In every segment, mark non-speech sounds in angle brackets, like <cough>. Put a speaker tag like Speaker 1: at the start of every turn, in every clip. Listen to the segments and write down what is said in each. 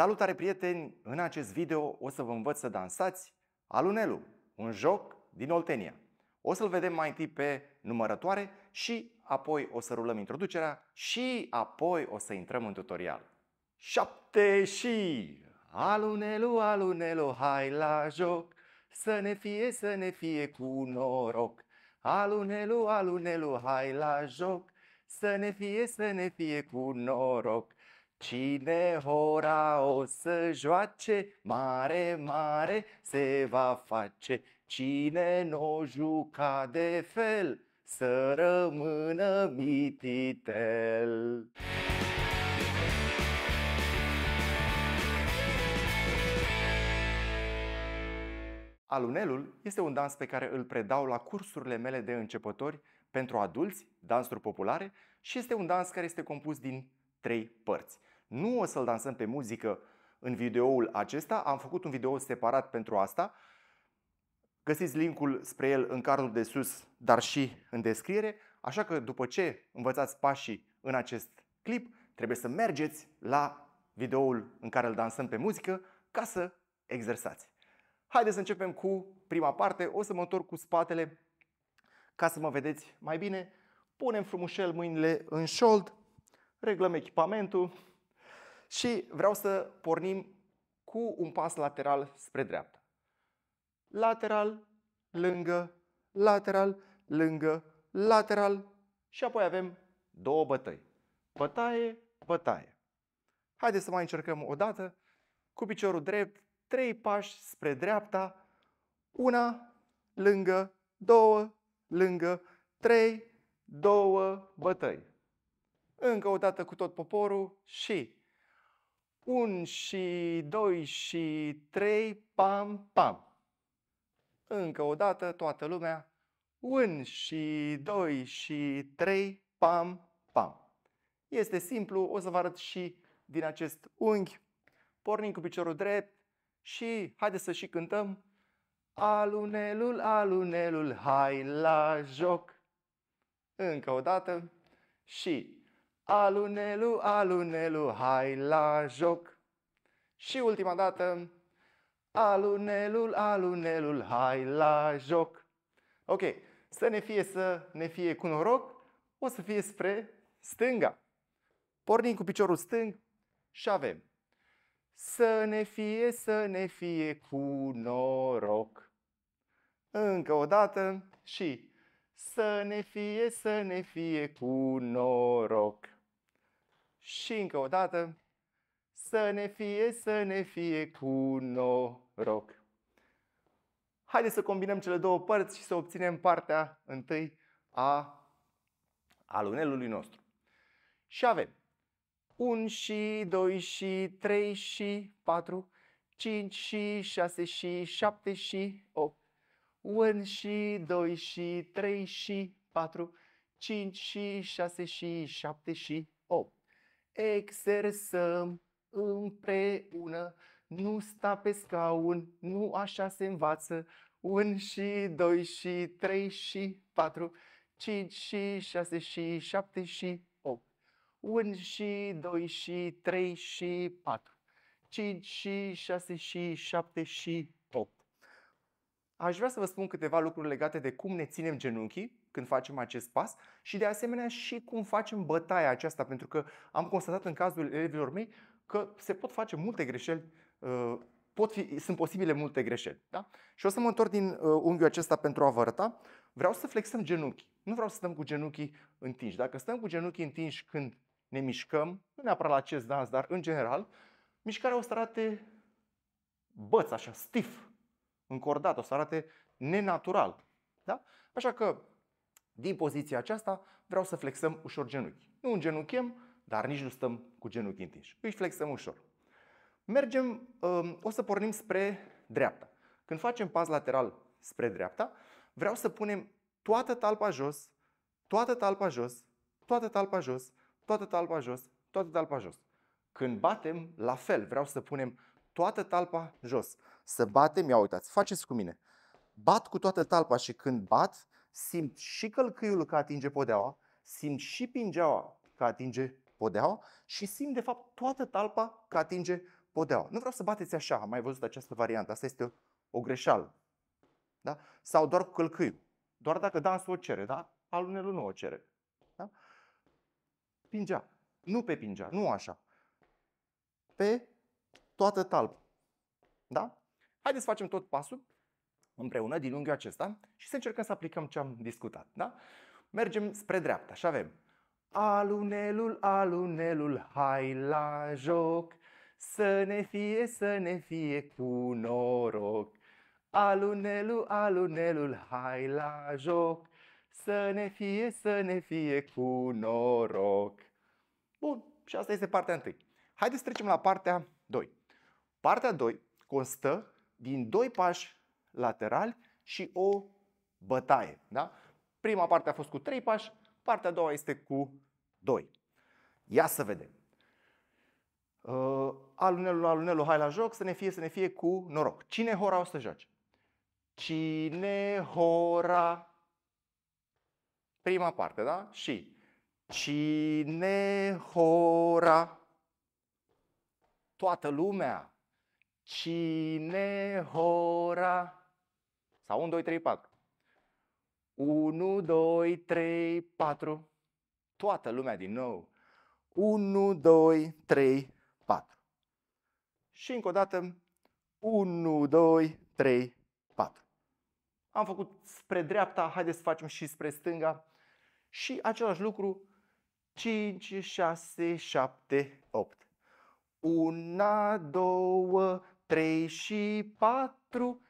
Speaker 1: Salutare prieteni! În acest video o să vă învăț să dansați alunelu, un joc din Oltenia. O să-l vedem mai întâi pe numărătoare și apoi o să rulăm introducerea și apoi o să intrăm în tutorial. 7 și alunelu, alunelu, hai la joc, să ne fie, să ne fie cu noroc. Alunelu, alunelu, hai la joc, să ne fie, să ne fie cu noroc. Cine ora o să joace, mare, mare se va face. Cine nu juca de fel, să rămână mititel. Alunelul este un dans pe care îl predau la cursurile mele de începători pentru adulți, dansuri populare și este un dans care este compus din trei părți – nu o să-l dansăm pe muzică în videoul acesta, am făcut un video separat pentru asta. Găsiți linkul spre el în cardul de sus, dar și în descriere. Așa că după ce învățați pașii în acest clip, trebuie să mergeți la videoul în care îl dansăm pe muzică ca să exersați. Haideți să începem cu prima parte. O să mă întorc cu spatele ca să mă vedeți mai bine. Punem frumușel mâinile în șold, reglăm echipamentul, și vreau să pornim cu un pas lateral spre dreapta. Lateral, lângă, lateral, lângă, lateral și apoi avem două bătăi. Bătaie, bătaie. Haideți să mai încercăm o dată. Cu piciorul drept, trei pași spre dreapta, una, lângă, două, lângă, trei, două bătăi. Încă o dată cu tot poporul și 1 și 2 și 3, pam, pam. Încă o dată toată lumea. 1 și 2 și 3, pam, pam. Este simplu, o să vă arăt și din acest unghi. Pornim cu piciorul drept și haideți să și cântăm. Alunelul, alunelul, hai la joc! Încă o dată și Alunelu, alunelu, hai la joc! Și ultima dată, alunelul, alunelul, hai la joc! Ok, să ne fie să ne fie cu noroc, o să fie spre stânga. Pornim cu piciorul stâng și avem să ne fie, să ne fie cu noroc. Încă o dată și să ne fie, să ne fie cu noroc și încă o dată, să ne fie, să ne fie cu noroc. Haideți să combinăm cele două părți și să obținem partea întâi a alunelului nostru. Și avem 1 și 2 și 3 și 4, 5 și 6 și 7 și 8, 1 și 2 și 3 și 4, 5 și 6 și 7 și 8 exersăm împreună. Nu sta pe scaun, nu așa se învață. Un și doi și trei și patru, cinci și șase și șapte și opt. Un și doi și trei și patru, cinci și șase și șapte și opt. Aș vrea să vă spun câteva lucruri legate de cum ne ținem genunchii când facem acest pas și de asemenea și cum facem bătaia aceasta, pentru că am constatat în cazul elevilor mei că se pot face multe greșeli, uh, pot fi, sunt posibile multe greșeli. Da? Și o să mă întorc din uh, unghiul acesta pentru a vă arăta. Vreau să flexăm genunchii. Nu vreau să stăm cu genunchii întinși. Dacă stăm cu genunchii întinși când ne mișcăm, nu neapărat la acest dans, dar în general, mișcarea o să arate băț, așa, stiff, încordat, o să arate nenatural. Da? Așa că din poziția aceasta vreau să flexăm ușor genunchi. Nu genunchiem, dar nici nu stăm cu genunchi întinși. Îi flexăm ușor. Mergem, um, o să pornim spre dreapta. Când facem pas lateral spre dreapta, vreau să punem toată talpa jos, toată talpa jos, toată talpa jos, toată talpa jos, toată talpa jos. Când batem, la fel, vreau să punem toată talpa jos. Să batem, ia uitați, faceți cu mine. Bat cu toată talpa și când bat, simt și călcâiul că atinge podeaua, simt și pingeaua că atinge podeaua și simt de fapt toată talpa că atinge podeaua. Nu vreau să bateți așa, am mai văzut această variantă, asta este o, o greșeală. Da? Sau doar cu călcâiul. Doar dacă dansul o cere, da? Alunelul nu o cere. Da? Pingea. Nu pe pingea, nu așa. Pe toată talpa. Da? Haideți să facem tot pasul împreună din unghiul acesta și să încercăm să aplicăm ce am discutat. Da? Mergem spre dreapta și avem Alunelul, alunelul, hai la joc, să ne fie, să ne fie cu noroc. Alunelul, alunelul, hai la joc, să ne fie, să ne fie cu noroc. Bun, și asta este partea întâi. Haideți să trecem la partea 2. Partea 2 constă din doi pași lateral și o bătaie. Da? Prima parte a fost cu 3 pași, partea a doua este cu 2. Ia să vedem. Uh, alunelul, alunelul, hai la joc, să ne fie, să ne fie cu noroc. Cine hora o să joace? Cine hora? Prima parte, da? Și cine hora? Toată lumea. Cine hora? Sau 1, 2, 3, 4. 1, 2, 3, 4. Toată lumea din nou. 1, 2, 3, 4. Și încă o dată. 1, 2, 3, 4. Am făcut spre dreapta, haideți să facem și spre stânga. Și același lucru 5, 6, 7, 8. 1 2 3 și 4.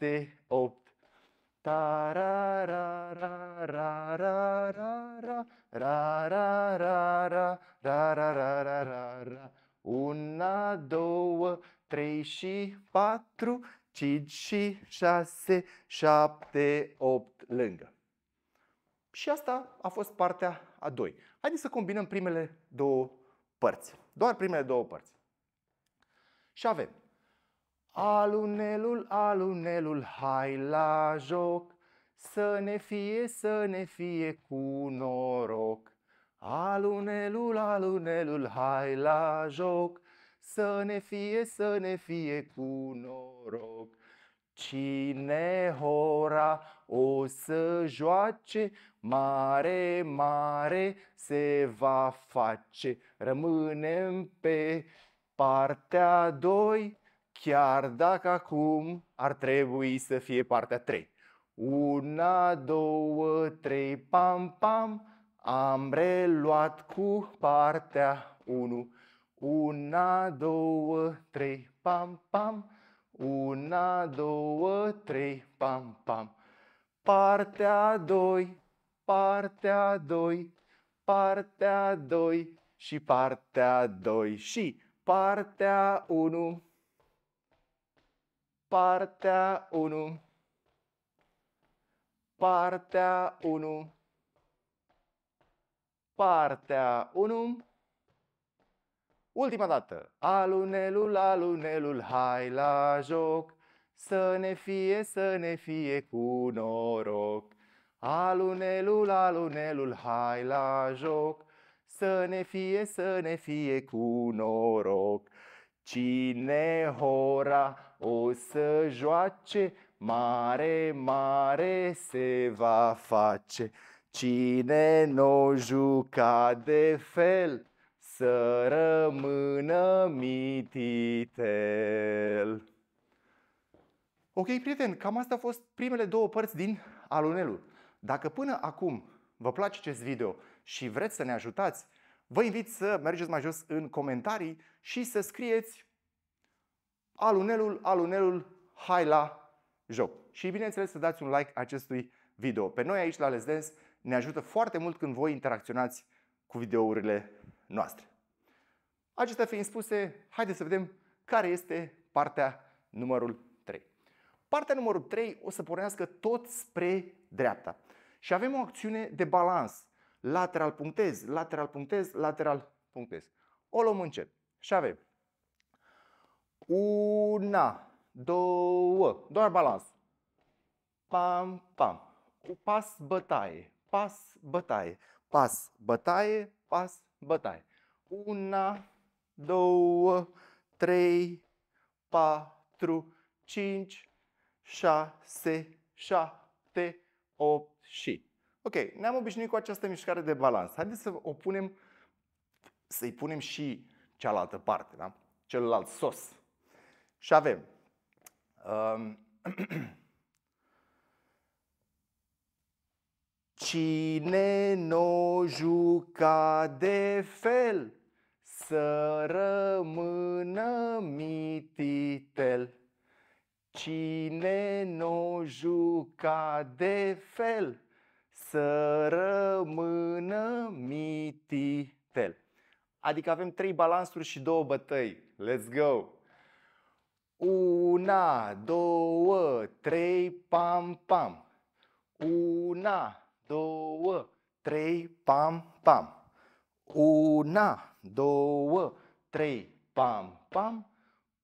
Speaker 1: 7, 8. Ta ra ra ra ra ra ra ra ra ra ra ra ra ra ra ra ra ra Una, două, trei și patru, cinci și șase, șapte, opt, lângă. Și asta a fost partea a doi. Haideți să combinăm primele două părți. Doar primele două părți. Și avem Alunelul, alunelul, hai la joc, Să ne fie, să ne fie cu noroc. Alunelul, alunelul, hai la joc, Să ne fie, să ne fie cu noroc. Cine hora o să joace, mare, mare se va face. Rămânem pe partea doi chiar dacă acum ar trebui să fie partea 3. Una, două, trei, pam, pam, am reluat cu partea 1. Una, două, trei, pam, pam, una, două, trei, pam, pam. Partea 2, partea 2, partea 2 și partea 2 și partea 1. Partea 1 Partea 1 Partea 1 Ultima dată. Alunelul, alunelul, hai la joc, să ne fie, să ne fie cu noroc. Alunelul, alunelul, hai la joc, să ne fie, să ne fie cu noroc. Cine hora o să joace, mare, mare se va face. Cine nu juca de fel, să rămână mititel. Ok, prieteni, cam asta a fost primele două părți din alunelul. Dacă până acum vă place acest video și vreți să ne ajutați, vă invit să mergeți mai jos în comentarii și să scrieți alunelul, alunelul, hai la joc. Și bineînțeles să dați un like acestui video. Pe noi aici la Let's Dance ne ajută foarte mult când voi interacționați cu videourile noastre. Acestea fiind spuse, haideți să vedem care este partea numărul 3. Partea numărul 3 o să pornească tot spre dreapta. Și avem o acțiune de balans. Lateral punctez, lateral punctez, lateral punctez. O luăm încet. Și avem una, două, doar balans. Pam, pam. Pas, bătaie, pas, bătaie, pas, bătaie, pas, bătaie. Una, două, trei, patru, cinci, șase, șapte, opt și. Ok, ne-am obișnuit cu această mișcare de balans. Haideți să o punem, să-i punem și cealaltă parte, da? Celălalt sos. Și avem. Um, <clears throat> Cine nu juca de fel să rămână mititel? Cine nu juca de fel să rămână mititel? Adică avem trei balansuri și două bătăi. Let's go! Una, două, trei, pam, pam. Una, două, trei, pam, pam. Una, două, trei, pam, pam.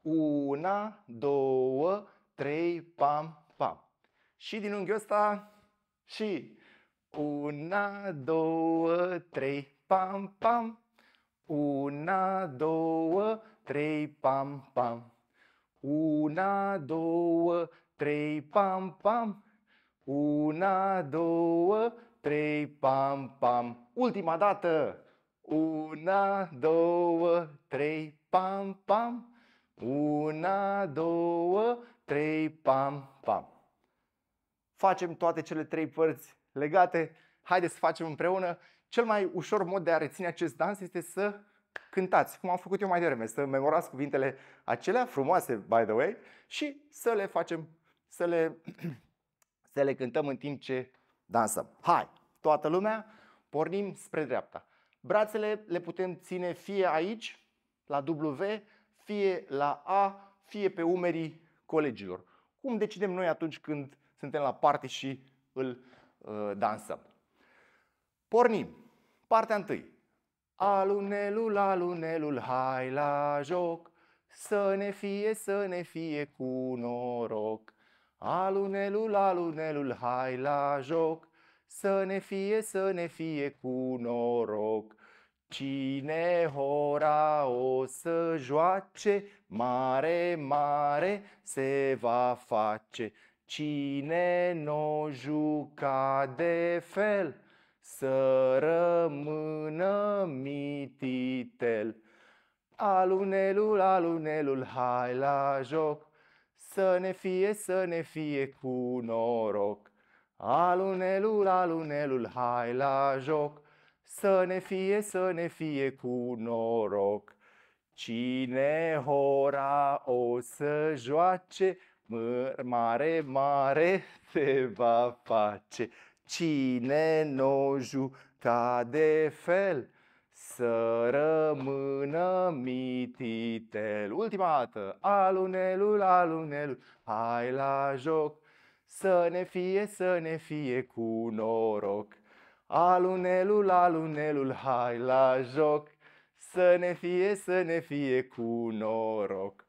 Speaker 1: Una, două, trei, pam, pam. Și din unghiul ăsta și una, două, trei, pam, pam. Una, două, trei, pam, pam. Una, două, trei, pam, pam. Una, două, trei, pam, pam. Ultima dată. Una, două, trei, pam, pam. Una, două, trei, pam, pam. Facem toate cele trei părți legate. Haideți să facem împreună. Cel mai ușor mod de a reține acest dans este să cântați, cum am făcut eu mai devreme, să memorați cuvintele acelea frumoase, by the way, și să le facem, să le, <clears throat> să le cântăm în timp ce dansăm. Hai, toată lumea, pornim spre dreapta. Brațele le putem ține fie aici, la W, fie la A, fie pe umerii colegilor. Cum decidem noi atunci când suntem la parte și îl uh, dansăm? Pornim. Partea întâi Alunelul, alunelul, hai la joc, Să ne fie, să ne fie cu noroc. Alunelul, alunelul, hai la joc, Să ne fie, să ne fie cu noroc. Cine hora o să joace, mare, mare se va face. Cine nu juca de fel, să rămână mititel Alunelul, alunelul, hai la joc Să ne fie, să ne fie cu noroc Alunelul, alunelul, hai la joc Să ne fie, să ne fie cu noroc Cine hora o să joace, mare, mare te <laughs> va face. Cine nu juca de fel să rămână mititel. Ultima dată. Alunelul, alunelul, hai la joc. Să ne fie, să ne fie cu noroc. Alunelul, alunelul, hai la joc. Să ne fie, să ne fie cu noroc.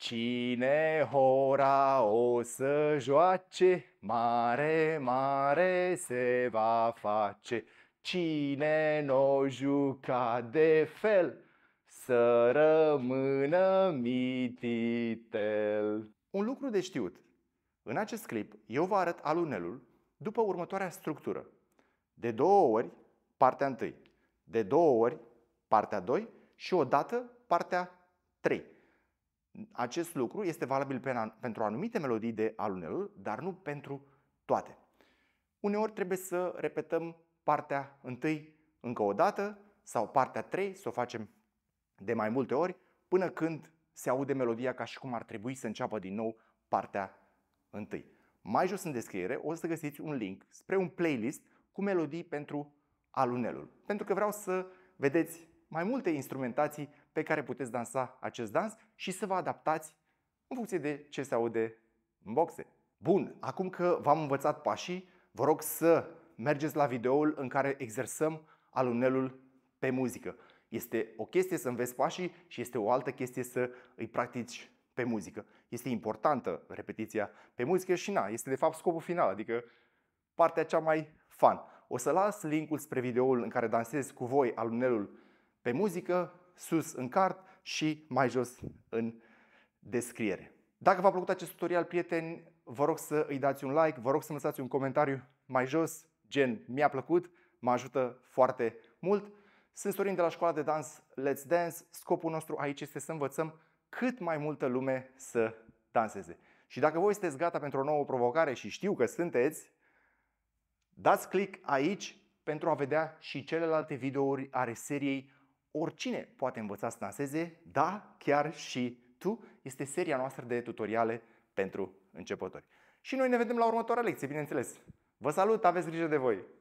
Speaker 1: Cine hora o să joace, mare, mare se va face. Cine n-o juca de fel, să rămână mititel. Un lucru de știut. În acest clip eu vă arăt alunelul după următoarea structură. De două ori partea întâi. de două ori partea 2 și odată partea 3 acest lucru este valabil pentru anumite melodii de alunel, dar nu pentru toate. Uneori trebuie să repetăm partea întâi încă o dată sau partea 3, să o facem de mai multe ori, până când se aude melodia ca și cum ar trebui să înceapă din nou partea întâi. Mai jos în descriere o să găsiți un link spre un playlist cu melodii pentru alunelul, pentru că vreau să vedeți mai multe instrumentații pe care puteți dansa acest dans și să vă adaptați în funcție de ce se aude în boxe. Bun, acum că v-am învățat pașii, vă rog să mergeți la videoul în care exersăm alunelul pe muzică. Este o chestie să înveți pașii și este o altă chestie să îi practici pe muzică. Este importantă repetiția pe muzică și na, este de fapt scopul final, adică partea cea mai fun. O să las linkul spre videoul în care dansez cu voi alunelul pe muzică sus în cart și mai jos în descriere. Dacă v-a plăcut acest tutorial, prieteni, vă rog să îi dați un like, vă rog să-mi lăsați un comentariu mai jos, gen mi-a plăcut, mă ajută foarte mult. Sunt Sorin de la școala de dans Let's Dance. Scopul nostru aici este să învățăm cât mai multă lume să danseze. Și dacă voi sunteți gata pentru o nouă provocare și știu că sunteți, dați click aici pentru a vedea și celelalte videouri ale seriei Oricine poate învăța să danseze, da, chiar și tu. Este seria noastră de tutoriale pentru începători. Și noi ne vedem la următoarea lecție, bineînțeles. Vă salut, aveți grijă de voi!